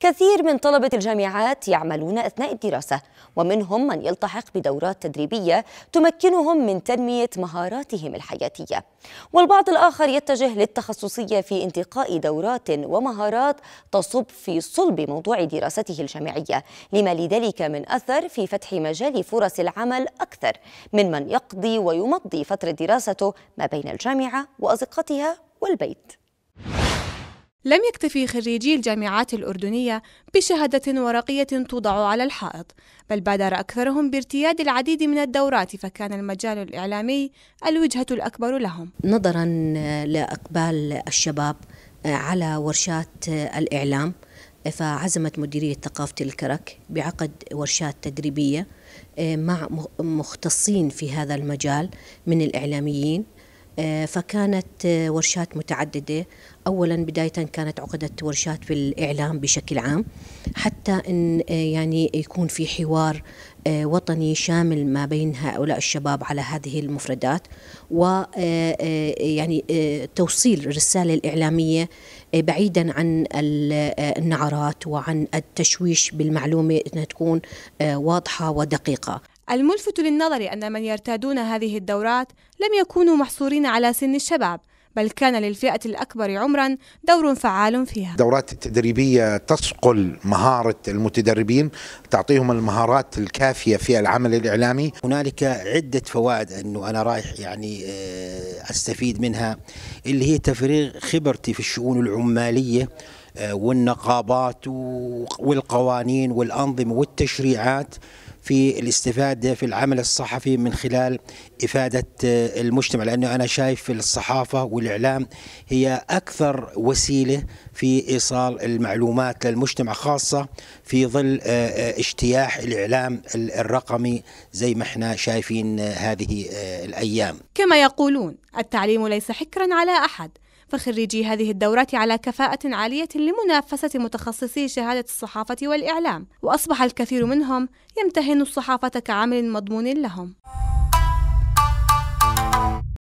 كثير من طلبة الجامعات يعملون أثناء الدراسة ومنهم من يلتحق بدورات تدريبية تمكنهم من تنمية مهاراتهم الحياتية والبعض الآخر يتجه للتخصصية في انتقاء دورات ومهارات تصب في صلب موضوع دراسته الجامعية لما لذلك من أثر في فتح مجال فرص العمل أكثر من من يقضي ويمضي فترة دراسته ما بين الجامعة وأزقتها والبيت لم يكتفي خريجي الجامعات الأردنية بشهادة ورقية توضع على الحائط، بل بادر أكثرهم بارتياد العديد من الدورات فكان المجال الإعلامي الوجهة الأكبر لهم. نظرا لإقبال الشباب آه، على ورشات آه، الإعلام، آه، فعزمت مديرية ثقافة الكرك بعقد ورشات تدريبية مع مختصين في هذا المجال من الإعلاميين آه، فكانت آه، ورشات متعددة أولا بداية كانت عقدت ورشات في الإعلام بشكل عام حتى أن آه، يعني يكون في حوار وطني شامل ما بين هؤلاء الشباب على هذه المفردات و يعني توصيل الرسالة الإعلامية بعيدا عن النعرات وعن التشويش بالمعلومة أنها تكون واضحة ودقيقة الملفت للنظر أن من يرتادون هذه الدورات لم يكونوا محصورين على سن الشباب بل كان للفئة الأكبر عمرا دور فعال فيها دورات تدريبية تصقل مهارة المتدربين تعطيهم المهارات الكافية في العمل الإعلامي هنالك عدة فوائد أنه أنا رايح يعني آه، أستفيد منها اللي هي تفريغ خبرتي في الشؤون العمالية آه، والنقابات والقوانين والأنظمة والتشريعات في الاستفادة في العمل الصحفي من خلال إفادة آه، المجتمع لأنه أنا شايف الصحافة والإعلام هي أكثر وسيلة في إيصال المعلومات للمجتمع خاصة في ظل آه، آه، اجتياح الإعلام الرقمي زي ما احنا شايفين هذه الأيام كما يقولون التعليم ليس حكرا على أحد فخريجي هذه الدورات على كفاءة عالية لمنافسة متخصصي شهادة الصحافة والإعلام وأصبح الكثير منهم يمتهن الصحافة كعمل مضمون لهم